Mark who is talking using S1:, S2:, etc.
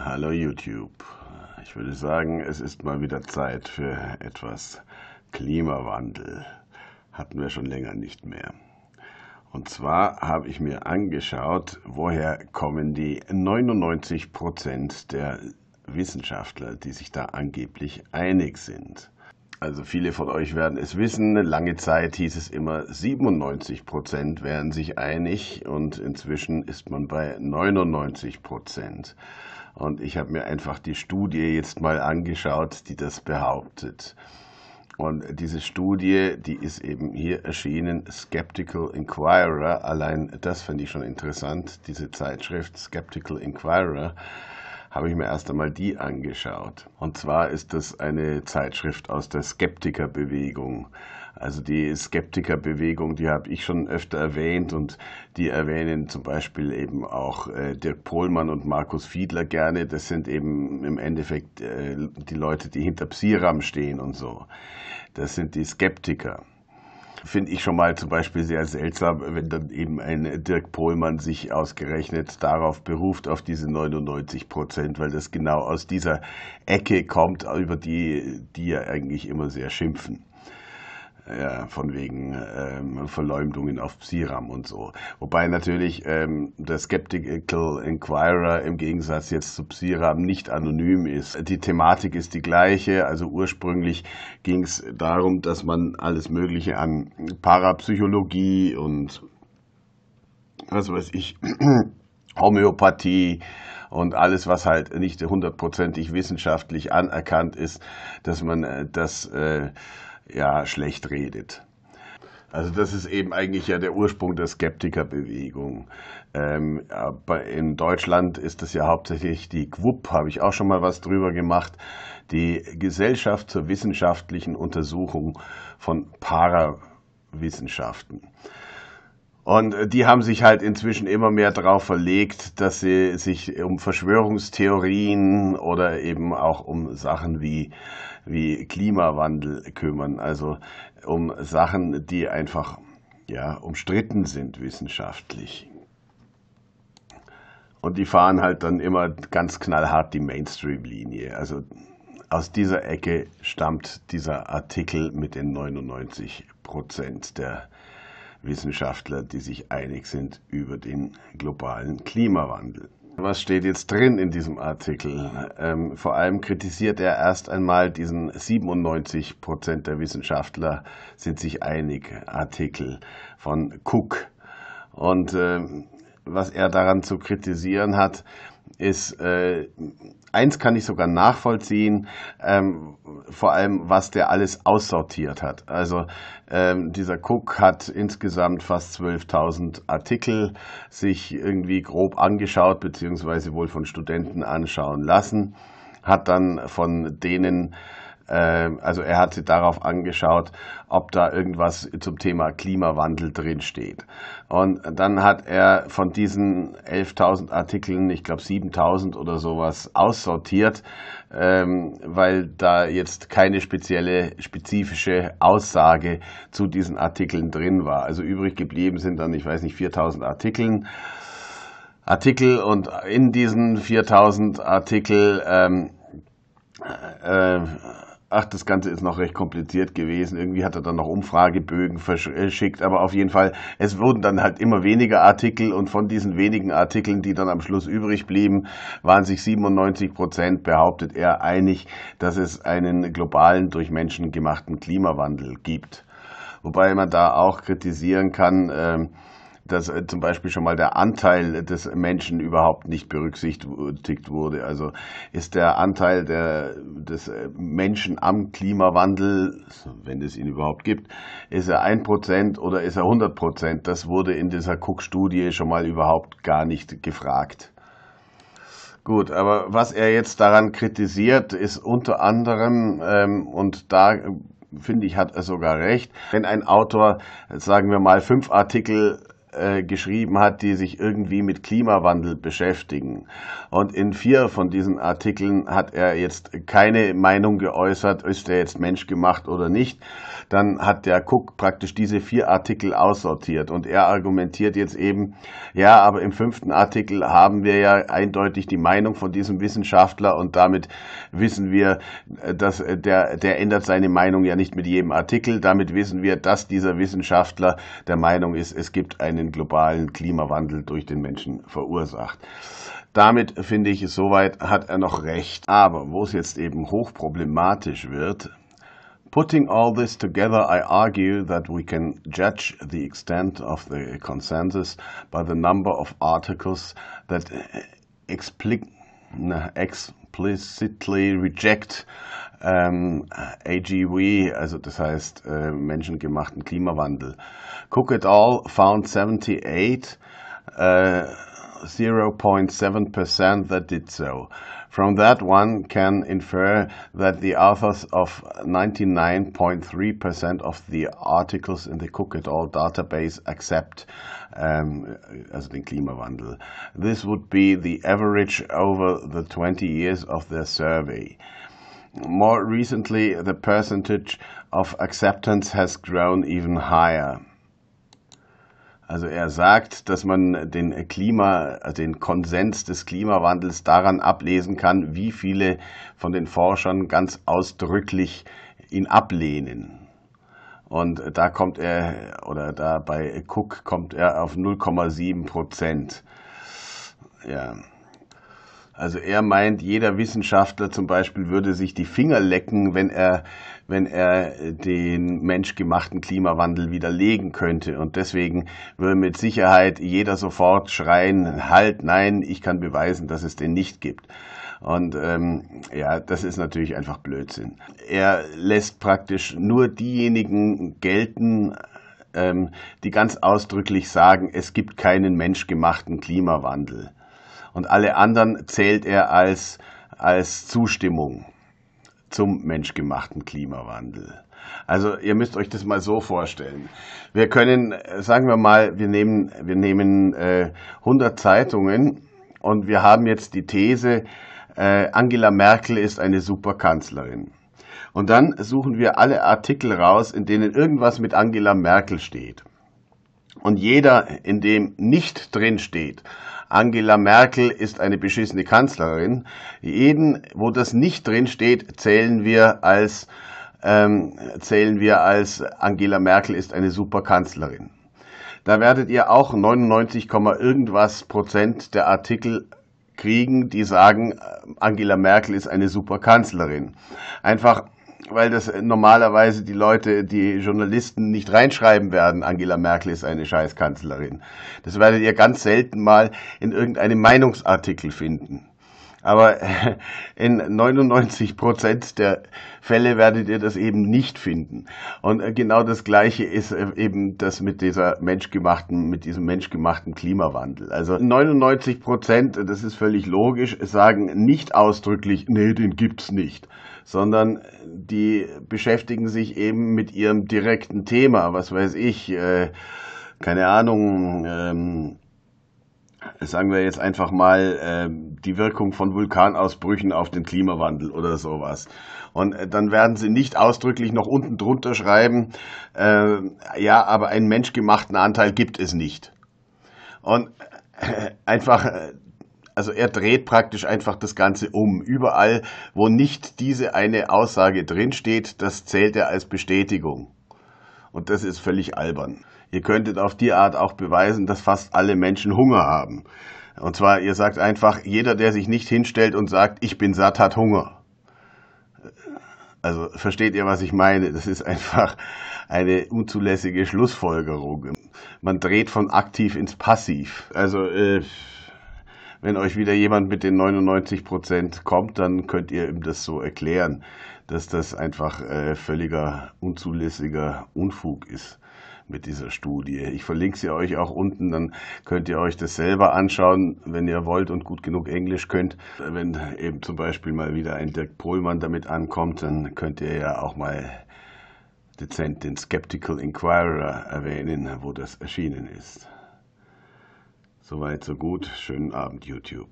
S1: Hallo YouTube. Ich würde sagen, es ist mal wieder Zeit für etwas Klimawandel. Hatten wir schon länger nicht mehr. Und zwar habe ich mir angeschaut, woher kommen die 99 Prozent der Wissenschaftler, die sich da angeblich einig sind. Also viele von euch werden es wissen, lange Zeit hieß es immer 97 Prozent wären sich einig und inzwischen ist man bei 99 Prozent. Und ich habe mir einfach die Studie jetzt mal angeschaut, die das behauptet. Und diese Studie, die ist eben hier erschienen, Skeptical Inquirer. Allein das fand ich schon interessant, diese Zeitschrift Skeptical Inquirer habe ich mir erst einmal die angeschaut. Und zwar ist das eine Zeitschrift aus der Skeptikerbewegung. Also die Skeptikerbewegung, die habe ich schon öfter erwähnt und die erwähnen zum Beispiel eben auch äh, Dirk Pohlmann und Markus Fiedler gerne. Das sind eben im Endeffekt äh, die Leute, die hinter Psiram stehen und so. Das sind die Skeptiker finde ich schon mal zum Beispiel sehr seltsam, wenn dann eben ein Dirk Pohlmann sich ausgerechnet darauf beruft, auf diese 99 Prozent, weil das genau aus dieser Ecke kommt, über die, die ja eigentlich immer sehr schimpfen ja, von wegen ähm, Verleumdungen auf Psiram und so. Wobei natürlich ähm, der Skeptical Inquirer im Gegensatz jetzt zu Psiram nicht anonym ist. Die Thematik ist die gleiche. Also ursprünglich ging es darum, dass man alles Mögliche an Parapsychologie und was weiß ich, Homöopathie und alles, was halt nicht hundertprozentig wissenschaftlich anerkannt ist, dass man äh, das äh, ja schlecht redet. Also das ist eben eigentlich ja der Ursprung der Skeptikerbewegung. Ähm, in Deutschland ist das ja hauptsächlich die GWUP, habe ich auch schon mal was drüber gemacht, die Gesellschaft zur wissenschaftlichen Untersuchung von Parawissenschaften. Und äh, die haben sich halt inzwischen immer mehr darauf verlegt, dass sie sich um Verschwörungstheorien oder eben auch um Sachen wie, wie Klimawandel kümmern. Also um Sachen, die einfach ja, umstritten sind wissenschaftlich. Und die fahren halt dann immer ganz knallhart die Mainstream-Linie. Also aus dieser Ecke stammt dieser Artikel mit den 99 Prozent der Wissenschaftler, die sich einig sind über den globalen Klimawandel. Was steht jetzt drin in diesem Artikel? Ähm, vor allem kritisiert er erst einmal diesen 97 Prozent der Wissenschaftler sind sich einig Artikel von Cook. Und äh, was er daran zu kritisieren hat, ist äh, eins kann ich sogar nachvollziehen, ähm, vor allem was der alles aussortiert hat. Also ähm, dieser Cook hat insgesamt fast 12.000 Artikel sich irgendwie grob angeschaut, beziehungsweise wohl von Studenten anschauen lassen, hat dann von denen ähm, also er hat sich darauf angeschaut, ob da irgendwas zum Thema Klimawandel drin steht. Und dann hat er von diesen 11.000 Artikeln, ich glaube 7.000 oder sowas, aussortiert, ähm, weil da jetzt keine spezielle, spezifische Aussage zu diesen Artikeln drin war. Also übrig geblieben sind dann, ich weiß nicht, 4.000 Artikeln. Artikel und in diesen 4000 Artikel ähm, äh, Ach, das Ganze ist noch recht kompliziert gewesen. Irgendwie hat er dann noch Umfragebögen verschickt, äh, aber auf jeden Fall, es wurden dann halt immer weniger Artikel und von diesen wenigen Artikeln, die dann am Schluss übrig blieben, waren sich 97 Prozent, behauptet er, einig, dass es einen globalen, durch Menschen gemachten Klimawandel gibt. Wobei man da auch kritisieren kann, äh, dass äh, zum Beispiel schon mal der Anteil des Menschen überhaupt nicht berücksichtigt wurde. Also ist der Anteil der, des äh, Menschen am Klimawandel, wenn es ihn überhaupt gibt, ist er ein Prozent oder ist er 100 Prozent? Das wurde in dieser Cook-Studie schon mal überhaupt gar nicht gefragt. Gut, aber was er jetzt daran kritisiert, ist unter anderem, ähm, und da äh, finde ich, hat er sogar recht, wenn ein Autor, sagen wir mal, fünf Artikel äh, geschrieben hat, die sich irgendwie mit Klimawandel beschäftigen. Und in vier von diesen Artikeln hat er jetzt keine Meinung geäußert, ist er jetzt Mensch gemacht oder nicht. Dann hat der Cook praktisch diese vier Artikel aussortiert und er argumentiert jetzt eben, ja, aber im fünften Artikel haben wir ja eindeutig die Meinung von diesem Wissenschaftler und damit wissen wir, äh, dass äh, der, der ändert seine Meinung ja nicht mit jedem Artikel. Damit wissen wir, dass dieser Wissenschaftler der Meinung ist, es gibt eine einen globalen Klimawandel durch den Menschen verursacht. Damit finde ich, soweit hat er noch recht. Aber wo es jetzt eben hochproblematisch wird, Putting all this together, I argue that we can judge the extent of the consensus by the number of articles that eh, eh, expli- ex explicitly reject ähm, AGV, also das heißt äh, menschengemachten Klimawandel. Cook et al. found 78 äh, 0.7% that did so. From that one can infer that the authors of 99.3% of the articles in the Cook et al. database accept um, as Klima Klimawandel. This would be the average over the 20 years of their survey. More recently, the percentage of acceptance has grown even higher. Also er sagt, dass man den Klima, also den Konsens des Klimawandels daran ablesen kann, wie viele von den Forschern ganz ausdrücklich ihn ablehnen. Und da kommt er, oder da bei Cook kommt er auf 0,7 Prozent. Ja. Also er meint, jeder Wissenschaftler zum Beispiel würde sich die Finger lecken, wenn er, wenn er den menschgemachten Klimawandel widerlegen könnte. Und deswegen würde mit Sicherheit jeder sofort schreien, halt, nein, ich kann beweisen, dass es den nicht gibt. Und ähm, ja, das ist natürlich einfach Blödsinn. Er lässt praktisch nur diejenigen gelten, ähm, die ganz ausdrücklich sagen, es gibt keinen menschgemachten Klimawandel und alle anderen zählt er als, als Zustimmung zum menschgemachten Klimawandel. Also ihr müsst euch das mal so vorstellen. Wir können, sagen wir mal, wir nehmen, wir nehmen äh, 100 Zeitungen und wir haben jetzt die These, äh, Angela Merkel ist eine super Kanzlerin. Und dann suchen wir alle Artikel raus, in denen irgendwas mit Angela Merkel steht. Und jeder, in dem nicht drin steht, Angela Merkel ist eine beschissene Kanzlerin, jeden, wo das nicht drin steht, zählen wir als ähm, zählen wir als Angela Merkel ist eine super Kanzlerin. Da werdet ihr auch 99, irgendwas Prozent der Artikel kriegen, die sagen, äh, Angela Merkel ist eine super Kanzlerin. Einfach weil das äh, normalerweise die Leute, die Journalisten nicht reinschreiben werden, Angela Merkel ist eine Scheißkanzlerin. Das werdet ihr ganz selten mal in irgendeinem Meinungsartikel finden aber in 99 Prozent der Fälle werdet ihr das eben nicht finden. Und äh, genau das Gleiche ist äh, eben das mit dieser menschgemachten, mit diesem menschgemachten Klimawandel. Also 99 Prozent, das ist völlig logisch, sagen nicht ausdrücklich, nee, den gibt's nicht sondern äh, die beschäftigen sich eben mit ihrem direkten Thema, was weiß ich, äh, keine Ahnung, ähm, sagen wir jetzt einfach mal, äh, die Wirkung von Vulkanausbrüchen auf den Klimawandel oder sowas. Und äh, dann werden sie nicht ausdrücklich noch unten drunter schreiben, äh, ja, aber einen menschgemachten Anteil gibt es nicht. Und äh, einfach, äh, also er dreht praktisch einfach das Ganze um. Überall, wo nicht diese eine Aussage drinsteht, das zählt er als Bestätigung. Und das ist völlig albern. Ihr könntet auf die Art auch beweisen, dass fast alle Menschen Hunger haben. Und zwar, ihr sagt einfach, jeder, der sich nicht hinstellt und sagt, ich bin satt, hat Hunger. Also versteht ihr, was ich meine? Das ist einfach eine unzulässige Schlussfolgerung. Man dreht von aktiv ins passiv. Also äh, wenn euch wieder jemand mit den 99 Prozent kommt, dann könnt ihr ihm das so erklären, dass das einfach äh, völliger unzulässiger Unfug ist mit dieser Studie. Ich verlinke sie euch auch unten, dann könnt ihr euch das selber anschauen, wenn ihr wollt und gut genug Englisch könnt. Wenn eben zum Beispiel mal wieder ein Dirk Pohlmann damit ankommt, dann könnt ihr ja auch mal dezent den Skeptical Inquirer erwähnen, wo das erschienen ist. Soweit, so gut. Schönen Abend, YouTube.